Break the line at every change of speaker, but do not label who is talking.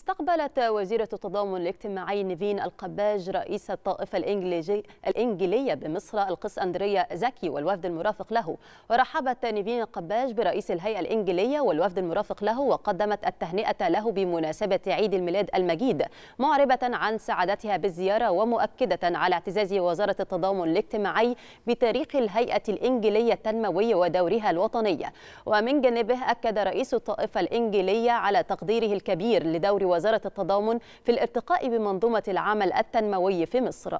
استقبلت وزيرة التضامن الاجتماعي نيفين القباج رئيس الطائفة الإنجلية بمصر القس أندريا زكي والوفد المرافق له ورحبت نيفين القباج برئيس الهيئة الإنجلية والوفد المرافق له وقدمت التهنئة له بمناسبة عيد الميلاد المجيد معربة عن سعادتها بالزيارة ومؤكدة على اعتزاز وزارة التضامن الاجتماعي بتاريخ الهيئة الإنجلية التنموي ودورها الوطني ومن جانبه أكد رئيس الطائفة الإنجلية على تقديره الكبير لدور وزارة التضامن في الارتقاء بمنظومة العمل التنموي في مصر